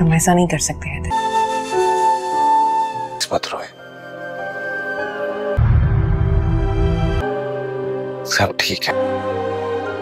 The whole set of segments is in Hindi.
तुम ऐसा नहीं कर सकते हैदर मत रोए सब ठीक है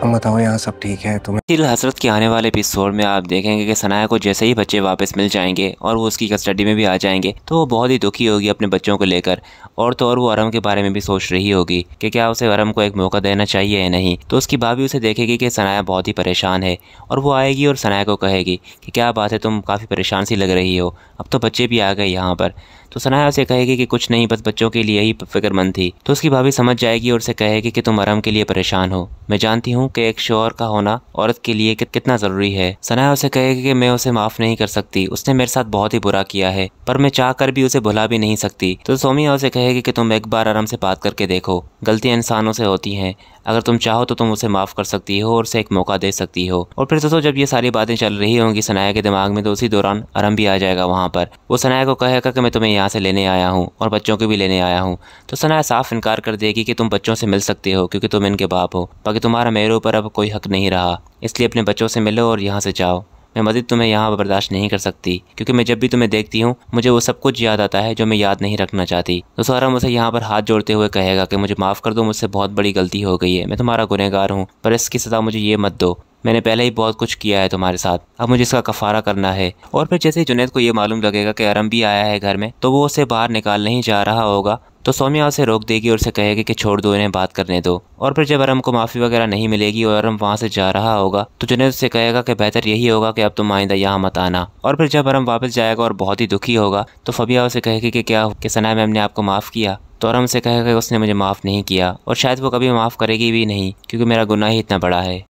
अब बताओ यहाँ सब ठीक है तुम्हें फिर हसरत के आने वाले एपिसोड में आप देखेंगे कि सनाया को जैसे ही बच्चे वापस मिल जाएंगे और वो उसकी कस्टडी में भी आ जाएंगे तो वो बहुत ही दुखी होगी अपने बच्चों को लेकर और तो और वो अरम के बारे में भी सोच रही होगी कि क्या उसे अरम को एक मौका देना चाहिए या नहीं तो उसकी भाभी उसे देखेगी कि सनाया बहुत ही परेशान है और वो आएगी और सनाया को कहेगी कि क्या बात है तुम काफ़ी परेशान सी लग रही हो अब तो बच्चे भी आ गए यहाँ पर तो सनाया उसे कहेगी कि कुछ नहीं बस बच्चों के लिए ही फिक्रमंद थी तो उसकी भाभी समझ जाएगी और उसे कहेगी कि तुम अरम के लिए परेशान हो मैं जानती हूँ हूँ कि एक शोहर का होना औरत के लिए कितना ज़रूरी है सनाया उसे कहेगी कि मैं उसे माफ़ नहीं कर सकती उसने मेरे साथ बहुत ही बुरा किया है पर मैं चाह कर भी उसे भुला भी नहीं सकती तो सोमिया उसे कहेगी कि तुम एक बार आराम से बात करके देखो गलतियाँ इंसानों से होती हैं अगर तुम चाहो तो तुम उसे माफ़ कर सकती हो और उसे एक मौका दे सकती हो और फिर दोस्तों जब ये सारी बातें चल रही होंगी सनाया के दिमाग में तो उसी दौरान आरम भी आ जाएगा वहाँ पर वो सनाया को कहेगा कि मैं तुम्हें यहाँ से लेने आया हूँ और बच्चों को भी लेने आया हूँ तो सनाया साफ इनकार कर देगी कि तुम बच्चों से मिल सकते हो क्योंकि तुम इनके बाप हो बाकी तुम्हारा मेरे ऊपर अब कोई हक नहीं रहा इसलिए अपने बच्चों से मिलो और यहाँ से जाओ मैं मज़ीद तुम्हें यहाँ बर्दाश्त नहीं कर सकती क्योंकि मैं जब भी तुम्हें देखती हूँ मुझे वो सब कुछ याद आता है जो मैं याद नहीं रखना चाहती तो सारा मुझे यहाँ पर हाथ जोड़ते हुए कहेगा कि मुझे माफ़ कर दो मुझसे बहुत बड़ी गलती हो गई है मैं तुम्हारा गुनहगार हूँ पर इसकी सज़ा मुझे ये मत दो मैंने पहले ही बहुत कुछ किया है तुम्हारे साथ अब मुझे इसका कफारा करना है और फिर जैसे ही जुनेद को यह मालूम लगेगा कि अरम भी आया है घर में तो वो उसे बाहर निकाल नहीं जा रहा होगा तो सौम्या उसे रोक देगी और उसे कहेगी कि छोड़ दो इन्हें बात करने दो और फिर जब अरम को माफ़ी वगैरह नहीं मिलेगी और अरम वहाँ से जा रहा होगा तो जुनेद उससे कहेगा कि बेहतर यही होगा कि अब तुम आइंदा यहाँ मत आना और फिर जब अरम वापस जाएगा और बहुत ही दुखी होगा तो फबिया उसे कहेगी कि क्या कि सना मैम ने आपको माफ़ किया तो अरम से कहेगा कि उसने मुझे माफ़ नहीं किया और शायद वो कभी माफ़ करेगी भी नहीं क्योंकि मेरा गुनाह ही इतना बड़ा है